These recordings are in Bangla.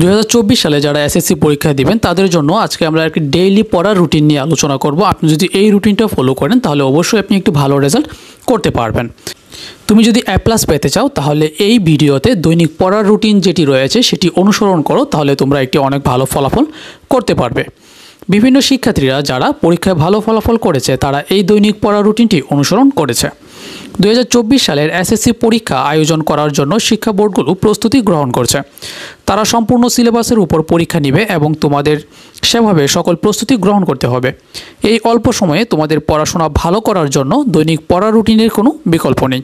দু সালে যারা এসএসসি পরীক্ষা দিবেন তাদের জন্য আজকে আমরা একটি ডেইলি পড়ার রুটিন নিয়ে আলোচনা করব আপনি যদি এই রুটিনটা ফলো করেন তাহলে অবশ্যই আপনি একটু ভালো রেজাল্ট করতে পারবেন তুমি যদি অ্যাপ্লাস প্লাস পেতে চাও তাহলে এই ভিডিওতে দৈনিক পড়ার রুটিন যেটি রয়েছে সেটি অনুসরণ করো তাহলে তোমরা একটি অনেক ভালো ফলাফল করতে পারবে বিভিন্ন শিক্ষার্থীরা যারা পরীক্ষায় ভালো ফলাফল করেছে তারা এই দৈনিক পড়ার রুটিনটি অনুসরণ করেছে দু সালের এসএসসি পরীক্ষা আয়োজন করার জন্য শিক্ষা বোর্ডগুলো প্রস্তুতি গ্রহণ করছে তারা সম্পূর্ণ সিলেবাসের উপর পরীক্ষা নেবে এবং তোমাদের সেভাবে সকল প্রস্তুতি গ্রহণ করতে হবে এই অল্প সময়ে তোমাদের পড়াশোনা ভালো করার জন্য দৈনিক পড়া রুটিনের কোনো বিকল্প নেই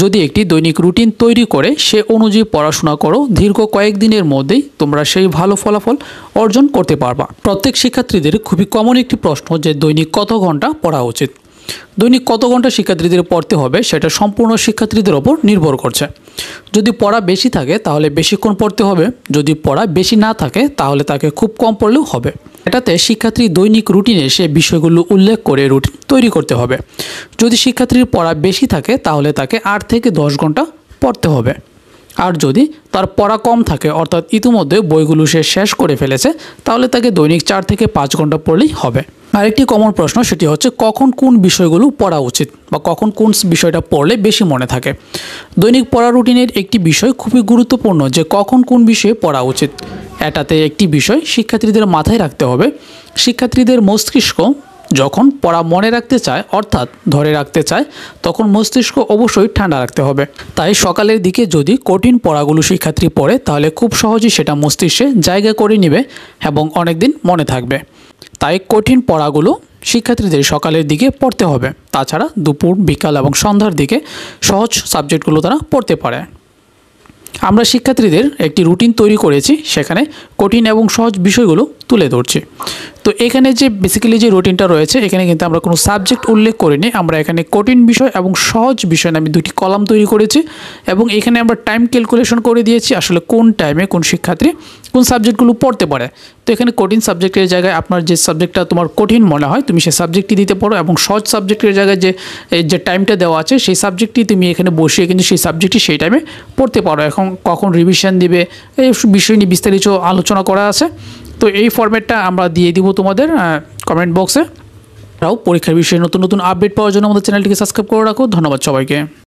যদি একটি দৈনিক রুটিন তৈরি করে সে অনুযায়ী পড়াশোনা করো দীর্ঘ কয়েকদিনের মধ্যেই তোমরা সেই ভালো ফলাফল অর্জন করতে পারবা প্রত্যেক শিক্ষার্থীদের খুবই কমন একটি প্রশ্ন যে দৈনিক কত ঘন্টা পড়া উচিত দৈনিক কত ঘন্টা শিক্ষার্থীদের পড়তে হবে সেটা সম্পূর্ণ শিক্ষার্থীদের ওপর নির্ভর করছে যদি পড়া বেশি থাকে তাহলে বেশিক্ষণ পড়তে হবে যদি পড়া বেশি না থাকে তাহলে তাকে খুব কম পড়লেও হবে এটাতে শিক্ষার্থী দৈনিক রুটিনে সে বিষয়গুলো উল্লেখ করে রুটিন তৈরি করতে হবে যদি শিক্ষার্থীর পড়া বেশি থাকে তাহলে তাকে আট থেকে দশ ঘন্টা পড়তে হবে আর যদি তার পড়া কম থাকে অর্থাৎ ইতিমধ্যে বইগুলো সে শেষ করে ফেলেছে তাহলে তাকে দৈনিক চার থেকে পাঁচ ঘন্টা পড়লেই হবে আরেকটি কমন প্রশ্ন সেটি হচ্ছে কখন কোন বিষয়গুলো পড়া উচিত বা কখন কোন বিষয়টা পড়লে বেশি মনে থাকে দৈনিক পড়া রুটিনের একটি বিষয় খুবই গুরুত্বপূর্ণ যে কখন কোন বিষয়ে পড়া উচিত এটাতে একটি বিষয় শিক্ষার্থীদের মাথায় রাখতে হবে শিক্ষার্থীদের মস্তিষ্ক যখন পড়া মনে রাখতে চায় অর্থাৎ ধরে রাখতে চায় তখন মস্তিষ্ক অবশ্যই ঠান্ডা রাখতে হবে তাই সকালের দিকে যদি কঠিন পড়াগুলো শিক্ষার্থী পড়ে তাহলে খুব সহজেই সেটা মস্তিষ্কে জায়গা করে নেবে এবং অনেকদিন মনে থাকবে তাই কঠিন পড়াগুলো শিক্ষার্থীদের সকালের দিকে পড়তে হবে তাছাড়া দুপুর বিকাল এবং সন্ধ্যার দিকে সহজ সাবজেক্টগুলো তারা পড়তে পারে আমরা শিক্ষার্থীদের একটি রুটিন তৈরি করেছি সেখানে কঠিন এবং সহজ বিষয়গুলো তুলে ধরছি তো এখানে যে বেসিক্যালি যে রুটিনটা রয়েছে এখানে কিন্তু আমরা কোনো সাবজেক্ট উল্লেখ করিনি আমরা এখানে কঠিন বিষয় এবং সহজ বিষয় আমি দুটি কলাম তৈরি করেছি এবং এখানে আমরা টাইম ক্যালকুলেশন করে দিয়েছি আসলে কোন টাইমে কোন শিক্ষার্থী কোন সাবজেক্টগুলো পড়তে পারে তো এখানে কঠিন সাবজেক্টের জায়গায় আপনার যে সাবজেক্টটা তোমার কঠিন মনে হয় তুমি সেই সাবজেক্টটি দিতে পারো এবং সহজ সাবজেক্টের জায়গায় যে যে টাইমটা দেওয়া আছে সেই সাবজেক্টটি তুমি এখানে বসিয়ে কিন্তু সেই সাবজেক্টটি সেই টাইমে পড়তে পারো এখন কখন রিভিশন দিবে এই বিষয় নিয়ে বিস্তারিত আলোচনা করা আছে তো এই ফর্ম্যাটটা আমরা দিয়ে দিব তোমাদের কমেন্ট বক্সে তাও পরীক্ষার বিষয়ে নতুন নতুন আপডেট পাওয়ার জন্য আমাদের চ্যানেলটিকে সাবস্ক্রাইব করে রাখো ধন্যবাদ সবাইকে